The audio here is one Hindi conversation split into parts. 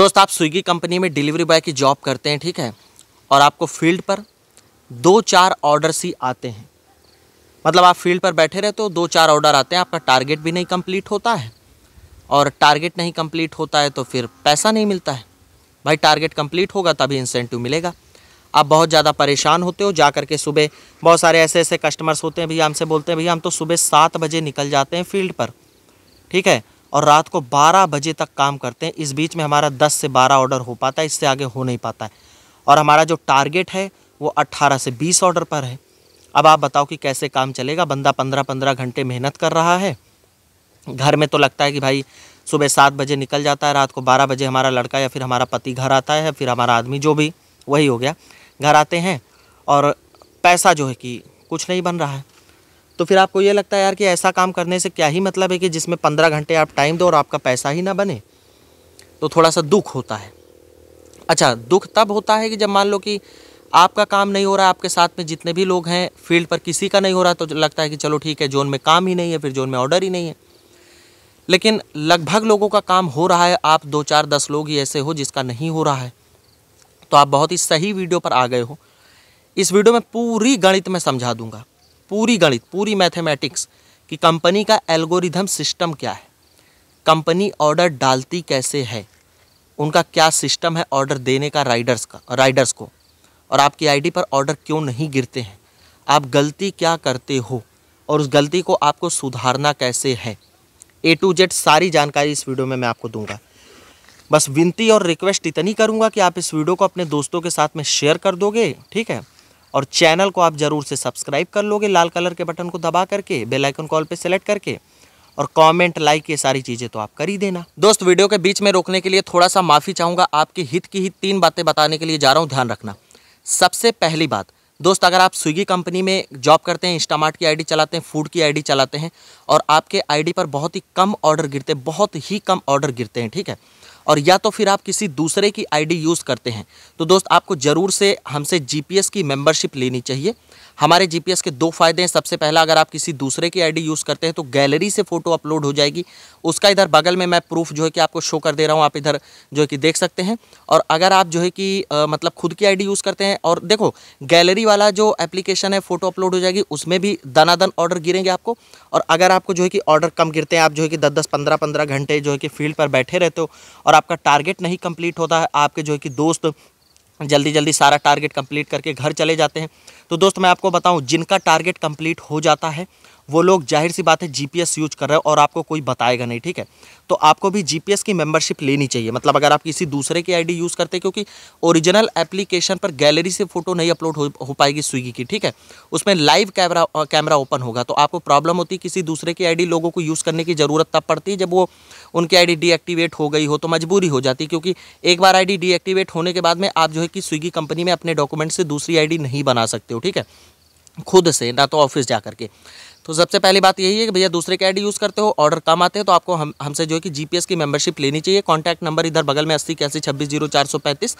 दोस्त आप स्विगी कंपनी में डिलीवरी बॉय की जॉब करते हैं ठीक है और आपको फील्ड पर दो चार ऑर्डर सी आते हैं मतलब आप फील्ड पर बैठे रहते हो दो चार ऑर्डर आते हैं आपका टारगेट भी नहीं कंप्लीट होता है और टारगेट नहीं कंप्लीट होता है तो फिर पैसा नहीं मिलता है भाई टारगेट कंप्लीट होगा तभी इंसेंटिव मिलेगा आप बहुत ज़्यादा परेशान होते हो जा करके सुबह बहुत सारे ऐसे ऐसे कस्टमर्स होते हैं भैया हमसे बोलते हैं भैया हम तो सुबह सात बजे निकल जाते हैं फील्ड पर ठीक है और रात को 12 बजे तक काम करते हैं इस बीच में हमारा 10 से 12 ऑर्डर हो पाता है इससे आगे हो नहीं पाता है और हमारा जो टारगेट है वो 18 से 20 ऑर्डर पर है अब आप बताओ कि कैसे काम चलेगा बंदा पंद्रह पंद्रह घंटे मेहनत कर रहा है घर में तो लगता है कि भाई सुबह सात बजे निकल जाता है रात को बारह बजे हमारा लड़का या फिर हमारा पति घर आता है फिर हमारा आदमी जो भी वही हो गया घर आते हैं और पैसा जो है कि कुछ नहीं बन रहा है तो फिर आपको ये लगता है यार कि ऐसा काम करने से क्या ही मतलब है कि जिसमें पंद्रह घंटे आप टाइम दो और आपका पैसा ही ना बने तो थोड़ा सा दुख होता है अच्छा दुख तब होता है कि जब मान लो कि आपका काम नहीं हो रहा आपके साथ में जितने भी लोग हैं फील्ड पर किसी का नहीं हो रहा तो लगता है कि चलो ठीक है जोन में काम ही नहीं है फिर जोन में ऑर्डर ही नहीं है लेकिन लगभग लोगों का काम हो रहा है आप दो चार दस लोग ही ऐसे हो जिसका नहीं हो रहा है तो आप बहुत ही सही वीडियो पर आ गए हो इस वीडियो में पूरी गणित में समझा दूंगा पूरी गणित पूरी मैथमेटिक्स कि कंपनी का एल्गोरिथम सिस्टम क्या है कंपनी ऑर्डर डालती कैसे है उनका क्या सिस्टम है ऑर्डर देने का राइडर्स का राइडर्स को और आपकी आईडी पर ऑर्डर क्यों नहीं गिरते हैं आप गलती क्या करते हो और उस गलती को आपको सुधारना कैसे है ए टू जेड सारी जानकारी इस वीडियो में मैं आपको दूंगा बस विनती और रिक्वेस्ट इतनी करूंगा कि आप इस वीडियो को अपने दोस्तों के साथ में शेयर कर दोगे ठीक है और चैनल को आप ज़रूर से सब्सक्राइब कर लोगे लाल कलर के बटन को दबा करके बेलाइकन कॉल पर सेलेक्ट करके और कमेंट लाइक ये सारी चीज़ें तो आप कर ही देना दोस्त वीडियो के बीच में रोकने के लिए थोड़ा सा माफ़ी चाहूँगा आपके हित की ही तीन बातें बताने के लिए जा रहा हूँ ध्यान रखना सबसे पहली बात दोस्त अगर आप स्विगी कंपनी में जॉब करते हैं इंस्टामार्ट की आईडी चलाते हैं फूड की आईडी चलाते हैं और आपके आईडी पर बहुत ही कम ऑर्डर गिरते बहुत ही कम ऑर्डर गिरते हैं ठीक है और या तो फिर आप किसी दूसरे की आईडी यूज़ करते हैं तो दोस्त आपको ज़रूर से हमसे जीपीएस की मेंबरशिप लेनी चाहिए हमारे जीपीएस के दो फ़ायदे हैं सबसे पहला अगर आप किसी दूसरे की आईडी यूज़ करते हैं तो गैलरी से फ़ोटो अपलोड हो जाएगी उसका इधर बगल में मैं प्रूफ जो है कि आपको शो कर दे रहा हूँ आप इधर जो है कि देख सकते हैं और अगर आप जो है कि मतलब खुद की आई यूज़ करते हैं और देखो गैलरी वाला जो एप्लीकेशन है फ़ोटो अपलोड हो जाएगी उसमें भी दनादन ऑर्डर गिरेंगे आपको और अगर आपको जो है कि ऑर्डर कम गिरते हैं आप जो है कि दस दस पंद्रह पंद्रह घंटे जो है कि फील्ड पर बैठे रहते हो और आपका टारगेट नहीं कंप्लीट होता है आपके जो है कि दोस्त जल्दी जल्दी सारा टारगेट कंप्लीट करके घर चले जाते हैं तो दोस्त मैं आपको बताऊं जिनका टारगेट कंप्लीट हो जाता है वो लोग जाहिर सी बात है जीपीएस यूज कर रहे हैं और आपको कोई बताएगा नहीं ठीक है तो आपको भी जीपीएस की मेंबरशिप लेनी चाहिए मतलब अगर आप किसी दूसरे की आईडी यूज़ करते क्योंकि ओरिजिनल एप्लीकेशन पर गैलरी से फ़ोटो नहीं अपलोड हो, हो पाएगी स्विगी की ठीक है उसमें लाइव कैमरा कैमरा ओपन होगा तो आपको प्रॉब्लम होती है किसी दूसरे की आईडी लोगों को यूज़ करने की ज़रूरत तब पड़ती है जब वो उनकी आईडी डीएक्टिवेट हो गई हो तो मजबूरी हो जाती क्योंकि एक बार आईडी डीएक्टिवेट होने के बाद में आप जो है कि स्विगी कंपनी में अपने डॉक्यूमेंट से दूसरी आईडी नहीं बना सकते हो ठीक है खुद से ना तो ऑफिस जा करके तो सबसे पहली बात यही है कि भैया दूसरे के आईडी यूज़ करते हो ऑर्डर कम आते हैं तो आपको हम हमसे जो है कि जीपीएस की मेंबरशिप लेनी चाहिए कॉन्टैक्ट नंबर इधर बगल में अस्सी कैसी छब्बीस जीरो चार सौ पैंतीस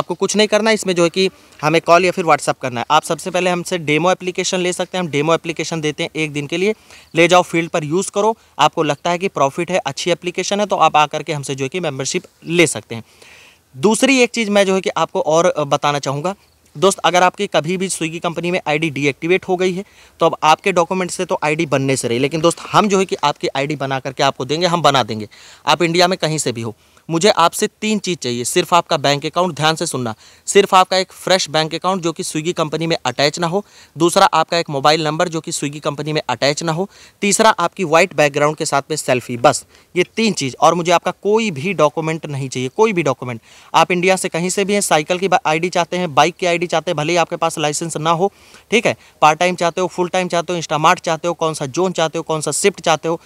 आपको कुछ नहीं करना है इसमें जो है कि हमें कॉल या फिर व्हाट्सअप करना है आप सबसे पहले हमसे डेमो एप्लीकेशन ले सकते हैं हम डेमो एप्लीकेशन देते हैं एक दिन के लिए ले जाओ फील्ड पर यूज़ करो आपको लगता है कि प्रॉफिट है अच्छी एप्लीकेशन है तो आप आ के हमसे जो है कि मेम्बरशिप ले सकते हैं दूसरी एक चीज़ मैं जो है कि आपको और बताना चाहूँगा दोस्त अगर आपकी कभी भी स्विगी कंपनी में आईडी डीएक्टिवेट हो गई है तो अब आपके डॉक्यूमेंट से तो आईडी बनने से रही लेकिन दोस्त हम जो है कि आपकी आईडी बना करके आपको देंगे हम बना देंगे आप इंडिया में कहीं से भी हो मुझे आपसे तीन चीज़ चाहिए सिर्फ आपका बैंक अकाउंट ध्यान से सुनना सिर्फ आपका एक फ्रेश बैंक अकाउंट जो कि स्विगी कंपनी में अटैच ना हो दूसरा आपका एक मोबाइल नंबर जो कि स्विगी कंपनी में अटैच ना हो तीसरा आपकी वाइट बैकग्राउंड के साथ में सेल्फी बस ये तीन चीज़ और मुझे आपका कोई भी डॉक्यूमेंट नहीं चाहिए कोई भी डॉक्यूमेंट आप इंडिया से कहीं से भी हैं साइकिल की आई चाहते हैं बाइक की आई चाहते हैं भले ही आपके पास लाइसेंस ना हो ठीक है पार्ट टाइम चाहते हो फुल टाइम चाहते हो इंस्टामार्ट चाहते हो कौन सा जोन चाहते हो कौन सा शिफ्ट चाहते हो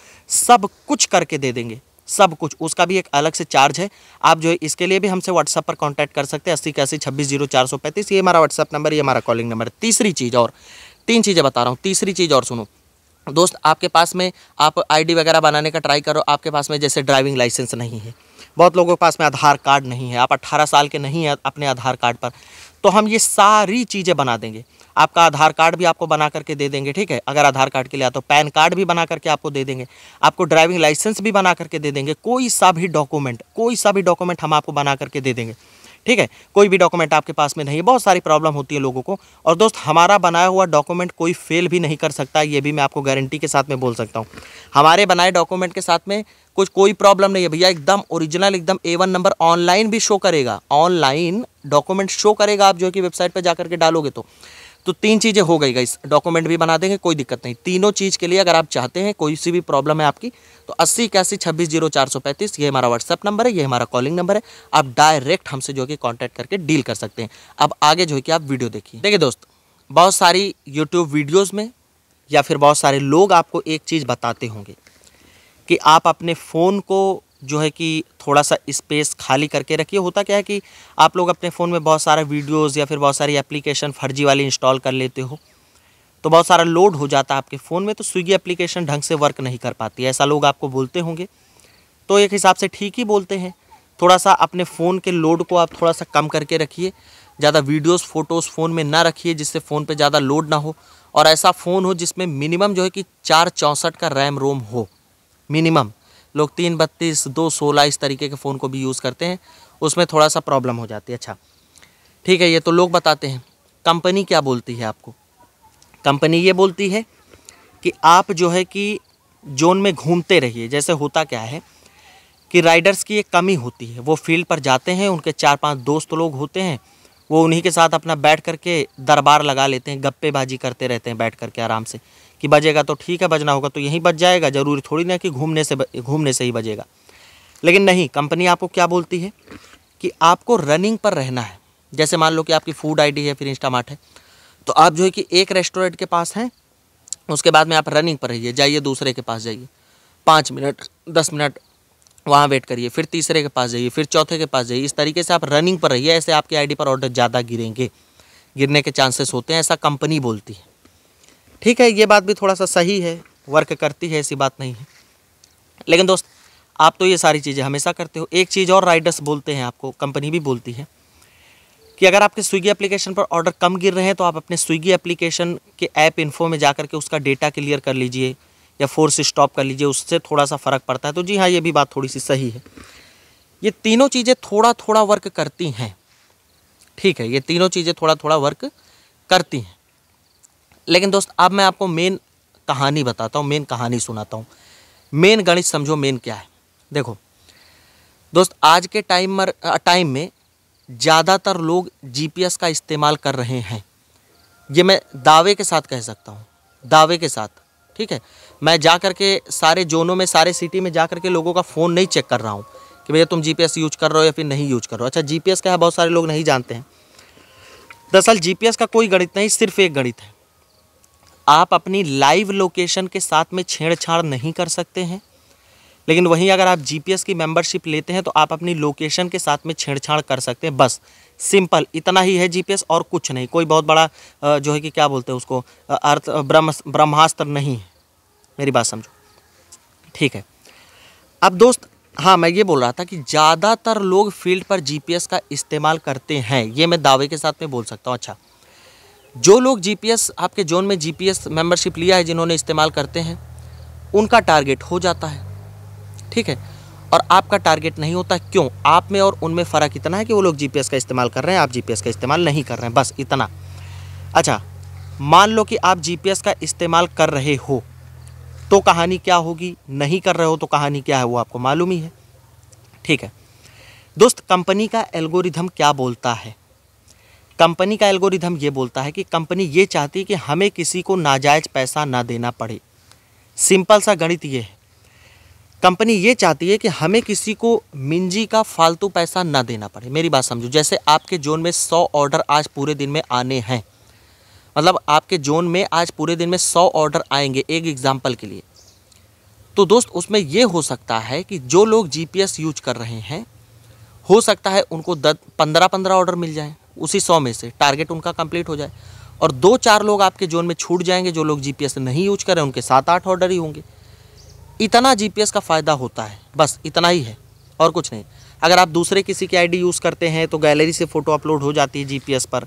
सब कुछ करके दे देंगे सब कुछ उसका भी एक अलग से चार्ज है आप जो है इसके लिए भी हमसे व्हाट्सअप पर कॉन्टैक्ट कर सकते हैं अस्सी इक्यासी छब्बीस जीरो चार सौ पैंतीस ये हमारा व्हाट्सअप नंबर ये हमारा कॉलिंग नंबर तीसरी चीज़ और तीन चीज़ें बता रहा हूँ तीसरी चीज़ और सुनो दोस्त आपके पास में आप आई वगैरह बनाने का ट्राई करो आपके पास में जैसे ड्राइविंग लाइसेंस नहीं है बहुत लोगों के पास में आधार कार्ड नहीं है आप अट्ठारह साल के नहीं हैं अपने आधार कार्ड पर तो हम ये सारी चीज़ें बना देंगे आपका आधार कार्ड भी आपको बना करके दे देंगे ठीक है अगर आधार कार्ड के लिए तो पैन कार्ड भी बना करके आपको दे देंगे आपको ड्राइविंग लाइसेंस भी बना करके दे देंगे कोई सा भी डॉक्यूमेंट कोई सा भी डॉक्यूमेंट हम आपको बना करके दे देंगे ठीक है कोई भी डॉक्यूमेंट आपके पास में नहीं है बहुत सारी प्रॉब्लम होती है लोगों को और दोस्त हमारा बनाया हुआ डॉक्यूमेंट कोई फेल भी नहीं कर सकता ये भी मैं आपको गारंटी के साथ में बोल सकता हूँ हमारे बनाए डॉक्यूमेंट के साथ में कुछ कोई प्रॉब्लम नहीं है भैया एकदम ओरिजिनल एकदम ए वन नंबर ऑनलाइन भी शो करेगा ऑनलाइन डॉक्यूमेंट शो करेगा आप जो कि वेबसाइट पर जाकर के डालोगे तो तो तीन चीज़ें हो गई गई डॉक्यूमेंट भी बना देंगे कोई दिक्कत नहीं तीनों चीज़ के लिए अगर आप चाहते हैं कोई सी भी प्रॉब्लम है आपकी तो अस्सी इक्यासी छब्बीस जीरो चार सौ पैंतीस ये हमारा व्हाट्सअप नंबर है ये हमारा कॉलिंग नंबर है आप डायरेक्ट हमसे जो है कि कॉन्टैक्ट करके डील कर सकते हैं अब आगे जो है कि आप वीडियो देखिए देखिए दोस्त बहुत सारी यूट्यूब वीडियोज़ में या फिर बहुत सारे लोग आपको एक चीज़ बताते होंगे कि आप अपने फ़ोन को जो है कि थोड़ा सा स्पेस खाली करके रखिए होता क्या है कि आप लोग अपने फ़ोन में बहुत सारा वीडियोज़ या फिर बहुत सारी एप्लीकेशन फर्जी वाली इंस्टॉल कर लेते हो तो बहुत सारा लोड हो जाता है आपके फ़ोन में तो स्विगी एप्लीकेशन ढंग से वर्क नहीं कर पाती ऐसा लोग आपको बोलते होंगे तो एक हिसाब से ठीक ही बोलते हैं थोड़ा सा अपने फ़ोन के लोड को आप थोड़ा सा कम करके रखिए ज़्यादा वीडियोज़ फ़ोटोज़ फ़ोन में ना रखिए जिससे फ़ोन पर ज़्यादा लोड ना हो और ऐसा फ़ोन हो जिसमें मिनिमम जो है कि चार चौंसठ का रैम रोम हो मिनिमम लोग तीन बत्तीस दो सोलह इस तरीके के फ़ोन को भी यूज़ करते हैं उसमें थोड़ा सा प्रॉब्लम हो जाती है अच्छा ठीक है ये तो लोग बताते हैं कंपनी क्या बोलती है आपको कंपनी ये बोलती है कि आप जो है कि जोन में घूमते रहिए जैसे होता क्या है कि राइडर्स की एक कमी होती है वो फील्ड पर जाते हैं उनके चार पांच दोस्त लोग होते हैं वो उन्हीं के साथ अपना बैठ करके दरबार लगा लेते हैं गप्पेबाजी करते रहते हैं बैठ करके आराम से कि बजेगा तो ठीक है बजना होगा तो यहीं बज जाएगा ज़रूरी थोड़ी ना कि घूमने से घूमने से ही बजेगा लेकिन नहीं कंपनी आपको क्या बोलती है कि आपको रनिंग पर रहना है जैसे मान लो कि आपकी फूड आईडी है फिर इंस्टामार्ट है तो आप जो है कि एक रेस्टोरेंट के पास हैं उसके बाद में आप रनिंग पर रहिए जाइए दूसरे के पास जाइए पाँच मिनट दस मिनट वहाँ वेट करिए फिर तीसरे के पास जाइए फिर चौथे के पास जाइए इस तरीके से आप रनिंग पर रहिए ऐसे आपकी आईडी पर ऑर्डर ज़्यादा गिरेंगे गिरने के चांसेस होते हैं ऐसा कंपनी बोलती है ठीक है ये बात भी थोड़ा सा सही है वर्क करती है ऐसी बात नहीं है लेकिन दोस्त आप तो ये सारी चीज़ें हमेशा करते हो एक चीज़ और राइडर्स बोलते हैं आपको कंपनी भी बोलती है कि अगर आपके स्विगी एप्लीकेशन पर ऑर्डर कम गिर रहे हैं तो आप अपने स्विगी एप्लीकेशन के ऐप इन्फो में जा करके उसका डेटा क्लियर कर लीजिए या फोर्स स्टॉप कर लीजिए उससे थोड़ा सा फ़र्क पड़ता है तो जी हाँ ये भी बात थोड़ी सी सही है ये तीनों चीज़ें थोड़ा थोड़ा वर्क करती हैं ठीक है ये तीनों चीज़ें थोड़ा थोड़ा वर्क करती हैं लेकिन दोस्त अब मैं आपको मेन कहानी बताता हूँ मेन कहानी सुनाता हूँ मेन गणित समझो मेन क्या है देखो दोस्त आज के टाइम मर टाइम में ज़्यादातर लोग जीपीएस का इस्तेमाल कर रहे हैं ये मैं दावे के साथ कह सकता हूँ दावे के साथ ठीक है मैं जा कर के सारे जोनों में सारे सिटी में जा कर के लोगों का फ़ोन नहीं चेक कर रहा हूँ कि भैया तुम जीपीएस यूज कर रहे हो या फिर नहीं यूज कर रहे हो अच्छा जीपीएस क्या है बहुत सारे लोग नहीं जानते हैं दरअसल जीपीएस का कोई गणित नहीं सिर्फ एक गणित है आप अपनी लाइव लोकेशन के साथ में छेड़छाड़ नहीं कर सकते हैं लेकिन वहीं अगर आप जीपीएस की मेंबरशिप लेते हैं तो आप अपनी लोकेशन के साथ में छेड़छाड़ कर सकते हैं बस सिंपल इतना ही है जीपीएस और कुछ नहीं कोई बहुत बड़ा जो है कि क्या बोलते हैं उसको अर्थ ब्रह्म ब्रह्मास्त्र नहीं है मेरी बात समझो ठीक है अब दोस्त हाँ मैं ये बोल रहा था कि ज़्यादातर लोग फील्ड पर जीपीएस का इस्तेमाल करते हैं ये मैं दावे के साथ में बोल सकता हूँ अच्छा जो लोग जीपीएस आपके जोन में जीपीएस मेंबरशिप लिया है जिन्होंने इस्तेमाल करते हैं उनका टारगेट हो जाता है ठीक है और आपका टारगेट नहीं होता क्यों आप में और उनमें फ़र्क इतना है कि वो लोग जीपीएस का इस्तेमाल कर रहे हैं आप जीपीएस का इस्तेमाल नहीं कर रहे हैं बस इतना अच्छा मान लो कि आप जीपीएस का इस्तेमाल कर रहे हो तो कहानी क्या होगी नहीं कर रहे हो तो कहानी क्या है वो आपको मालूम ही है ठीक है दोस्त कंपनी का एल्गोरिथम क्या बोलता है कंपनी का एल्गोरिथम ये बोलता है कि कंपनी ये चाहती है कि हमें किसी को नाजायज़ पैसा ना देना पड़े सिंपल सा गणित ये है कंपनी ये चाहती है कि हमें किसी को मिंजी का फालतू पैसा ना देना पड़े मेरी बात समझो जैसे आपके जोन में सौ ऑर्डर आज पूरे दिन में आने हैं मतलब आपके जोन में आज पूरे दिन में सौ ऑर्डर आएंगे एक एग्ज़ाम्पल के लिए तो दोस्त उसमें ये हो सकता है कि जो लोग जीपीएस यूज कर रहे हैं हो सकता है उनको दस पंद्रह पंद्रह ऑर्डर मिल जाए उसी सौ में से टारगेट उनका कंप्लीट हो जाए और दो चार लोग आपके जोन में छूट जाएंगे जो लोग जीपीएस नहीं यूज करें उनके सात आठ ऑर्डर ही होंगे इतना जीपीएस का फ़ायदा होता है बस इतना ही है और कुछ नहीं अगर आप दूसरे किसी की आईडी यूज़ करते हैं तो गैलरी से फ़ोटो अपलोड हो जाती है जीपीएस पर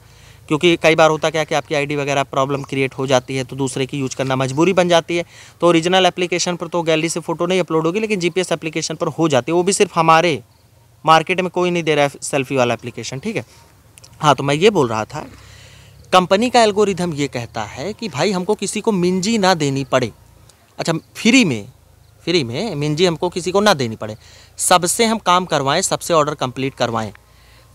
क्योंकि कई बार होता क्या कि आपकी आईडी वगैरह प्रॉब्लम क्रिएट हो जाती है तो दूसरे की यूज करना मजबूरी बन जाती है तो ओरिजिनल एप्लीकेशन पर तो गैलरी से फ़ोटो नहीं अपलोड होगी लेकिन जीपीएस एप्लीकेशन पर हो जाती है वो भी सिर्फ हमारे मार्केट में कोई नहीं दे रहा है सेल्फी वाला एप्लीकेशन ठीक है हाँ तो मैं ये बोल रहा था कंपनी का एल्गोरिदम ये कहता है कि भाई हमको किसी को मिंजी ना देनी पड़े अच्छा फ्री में फ्री में मिंजी हमको किसी को ना देनी पड़े सबसे हम काम करवाएं सबसे ऑर्डर कंप्लीट करवाएं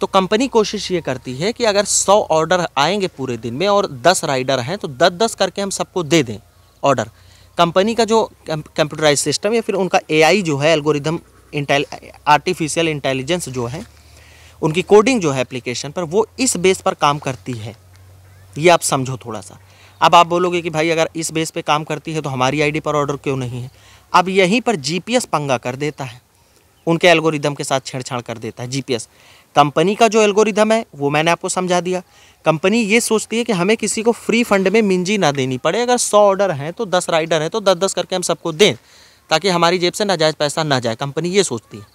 तो कंपनी कोशिश ये करती है कि अगर सौ ऑर्डर आएंगे पूरे दिन में और दस राइडर हैं तो दस दस करके हम सबको दे दें ऑर्डर कंपनी का जो कंप्यूटराइज सिस्टम या फिर उनका एआई जो है एल्गोरिदम इंटेल आर्टिफिशियल इंटेलिजेंस जो है उनकी कोडिंग जो है एप्लीकेशन पर वो इस बेस पर काम करती है ये आप समझो थोड़ा सा अब आप बोलोगे कि भाई अगर इस बेस पे काम करती है तो हमारी आईडी पर ऑर्डर क्यों नहीं है अब यहीं पर जीपीएस पंगा कर देता है उनके एल्गोरिदम के साथ छेड़छाड़ कर देता है जीपीएस कंपनी का जो एल्गोरिदम है वो मैंने आपको समझा दिया कंपनी ये सोचती है कि हमें किसी को फ्री फंड में मिंजी ना देनी पड़े अगर सौ ऑर्डर हैं तो दस राइडर हैं तो दस दस करके हम सबको दें ताकि हमारी जेब से नाजायज़ पैसा ना जाए कंपनी ये सोचती है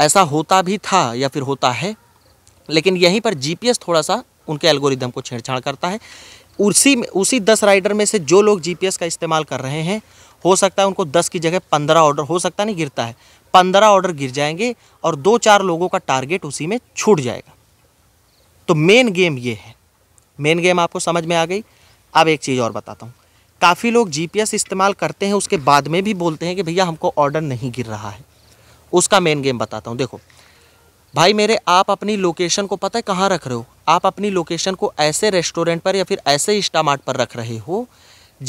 ऐसा होता भी था या फिर होता है लेकिन यहीं पर जीपीएस थोड़ा सा उनके एल्गोरिदम को छेड़छाड़ करता है उसी में उसी दस राइडर में से जो लोग जीपीएस का इस्तेमाल कर रहे हैं हो सकता है उनको दस की जगह पंद्रह ऑर्डर हो सकता नहीं गिरता है पंद्रह ऑर्डर गिर जाएंगे और दो चार लोगों का टारगेट उसी में छूट जाएगा तो मेन गेम ये है मेन गेम आपको समझ में आ गई अब एक चीज़ और बताता हूँ काफ़ी लोग जीपीएस इस्तेमाल करते हैं उसके बाद में भी बोलते हैं कि भैया हमको ऑर्डर नहीं गिर रहा है उसका मेन गेम बताता हूँ देखो भाई मेरे आप अपनी लोकेशन को पता है कहाँ रख रहे हो आप अपनी लोकेशन को ऐसे रेस्टोरेंट पर या फिर ऐसे स्टामार्ट पर रख रहे हो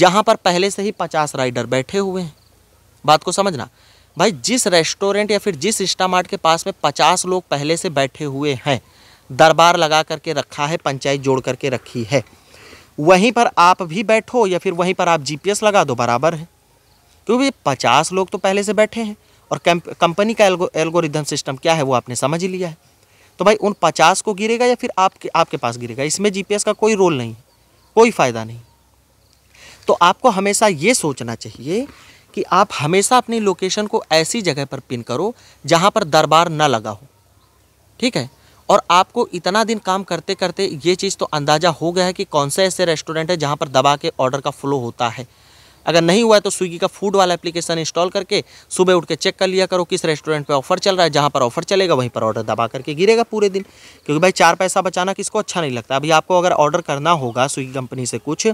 जहाँ पर पहले से ही पचास राइडर बैठे हुए हैं बात को समझना भाई जिस रेस्टोरेंट या फिर जिस स्टामार्ट के पास में पचास लोग पहले से बैठे हुए हैं दरबार लगा करके रखा है पंचायत जोड़ करके रखी है वहीं पर आप भी बैठो या फिर वहीं पर आप जीपीएस लगा दो बराबर है क्योंकि पचास लोग तो पहले से बैठे हैं और कंपनी का एल्गोरिदम सिस्टम क्या है वो आपने समझ लिया है तो भाई उन पचास को गिरेगा या फिर आपके आपके पास गिरेगा इसमें जीपीएस का कोई रोल नहीं कोई फ़ायदा नहीं तो आपको हमेशा ये सोचना चाहिए कि आप हमेशा अपनी लोकेशन को ऐसी जगह पर पिन करो जहाँ पर दरबार ना लगा हो ठीक है और आपको इतना दिन काम करते करते ये चीज़ तो अंदाज़ा हो गया है कि कौन से ऐसे रेस्टोरेंट है जहाँ पर दबा के ऑर्डर का फ्लो होता है अगर नहीं हुआ है तो स्विगी का फूड वाला एप्लीकेशन इंस्टॉल करके सुबह उठ के चेक कर लिया करो किस रेस्टोरेंट पर ऑफर चल रहा है जहाँ पर ऑफर चलेगा वहीं पर ऑर्डर दबा करके गिरेगा पूरे दिन क्योंकि भाई चार पैसा बचाना किसको अच्छा नहीं लगता अभी आपको अगर ऑर्डर करना होगा स्विगी कंपनी से कुछ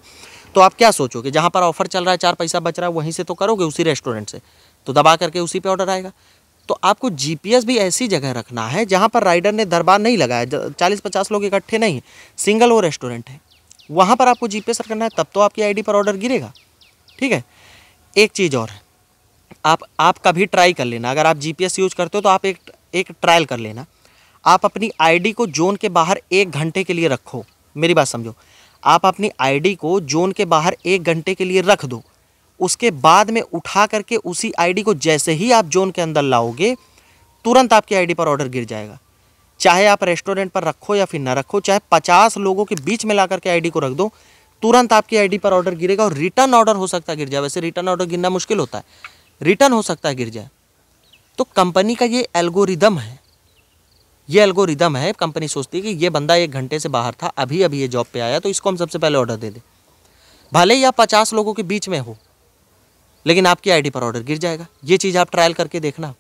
तो आप क्या सोचोगे जहाँ पर ऑफर चल रहा है चार पैसा बच रहा है वहीं से तो करोगे उसी रेस्टोरेंट से तो दबा करके उसी पर ऑर्डर आएगा तो आपको जी भी ऐसी जगह रखना है जहाँ पर राइडर ने दरबार नहीं लगाया चालीस पचास लोग इकट्ठे नहीं सिंगल वो रेस्टोरेंट है वहाँ पर आपको जी पी रखना है तब तो आपकी आई पर ऑर्डर गिरेगा ठीक है एक चीज़ और है आप आप कभी ट्राई कर लेना अगर आप जीपीएस यूज करते हो तो आप एक एक ट्रायल कर लेना आप अपनी आईडी को जोन के बाहर एक घंटे के लिए रखो मेरी बात समझो आप अपनी आईडी को जोन के बाहर एक घंटे के लिए रख दो उसके बाद में उठा करके उसी आईडी को जैसे ही आप जोन के अंदर लाओगे तुरंत आपकी आईडी पर ऑर्डर गिर जाएगा चाहे आप रेस्टोरेंट पर रखो या फिर ना रखो चाहे पचास लोगों के बीच में ला करके आईडी को रख दो तुरंत आपकी आईडी पर ऑर्डर गिरेगा और रिटर्न ऑर्डर हो सकता है गिर जाए वैसे रिटर्न ऑर्डर गिरना मुश्किल होता है रिटर्न हो सकता है गिर जाए तो कंपनी का ये एल्गोरिदम है ये एल्गोरिदम है कंपनी सोचती है कि ये बंदा एक घंटे से बाहर था अभी अभी ये जॉब पर आया तो इसको हम सबसे पहले ऑर्डर दे दें भले ही आप पचास लोगों के बीच में हो लेकिन आपकी आईडी पर ऑर्डर गिर जाएगा ये चीज़ आप ट्रायल करके देखना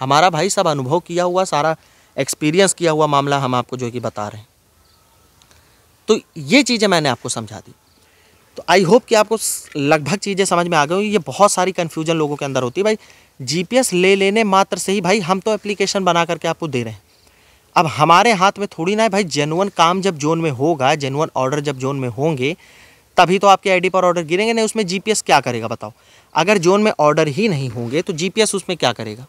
हमारा भाई सब अनुभव किया हुआ सारा एक्सपीरियंस किया हुआ मामला हम आपको जो कि बता रहे हैं तो ये चीज़ें मैंने आपको समझा दी तो आई होप कि आपको लगभग चीज़ें समझ में आ गई ये बहुत सारी कन्फ्यूजन लोगों के अंदर होती है भाई जीपीएस ले लेने मात्र से ही भाई हम तो एप्लीकेशन बना करके आपको दे रहे हैं अब हमारे हाथ में थोड़ी ना है भाई जेनुअन काम जब जोन में होगा जेनुअन ऑर्डर जब जोन में होंगे तभी तो आपके आईडी पर ऑर्डर गिरेंगे नहीं उसमें जीपीएस क्या करेगा बताओ अगर जोन में ऑर्डर ही नहीं होंगे तो जीपीएस उसमें क्या करेगा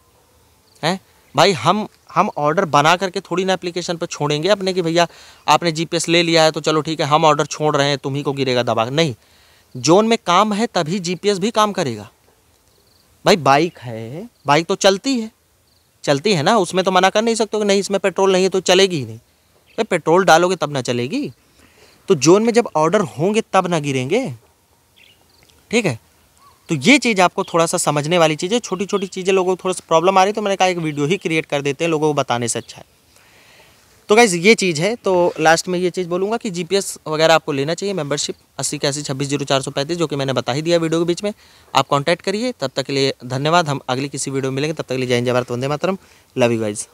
हैं भाई हम हम ऑर्डर बना करके थोड़ी ना एप्लीकेशन पर छोड़ेंगे अपने कि भैया आपने जीपीएस ले लिया है तो चलो ठीक है हम ऑर्डर छोड़ रहे हैं तुम्ही को गिरेगा दबा नहीं जोन में काम है तभी जीपीएस भी काम करेगा भाई बाइक है बाइक तो चलती है चलती है ना उसमें तो मना कर नहीं सकते कि नहीं इसमें पेट्रोल नहीं है तो चलेगी ही नहीं भाई पेट्रोल डालोगे तब ना चलेगी तो जोन में जब ऑर्डर होंगे तब ना गिरेंगे ठीक है तो ये चीज़ आपको थोड़ा सा समझने वाली चीज़ है छोटी छोटी चीज़ें लोगों को थोड़ा सा प्रॉब्लम आ रही तो मैंने कहा एक वीडियो ही क्रिएट कर देते हैं लोगों को बताने से अच्छा है तो गाइज़ ये चीज़ है तो लास्ट में ये चीज़ बोलूँगा कि जी वगैरह आपको लेना चाहिए मेंबरशिप अस्सी के छब्बीस जीरो चार सौ पैंतीस जो कि मैंने बता ही दिया वीडियो के बीच में आप कॉन्टैक्ट करिए तब तक के लिए धन्यवाद हम अगली किसी वीडियो में मिलेंगे तब तक के लिए जय भारत वंदे मातरम लव यू गाइज़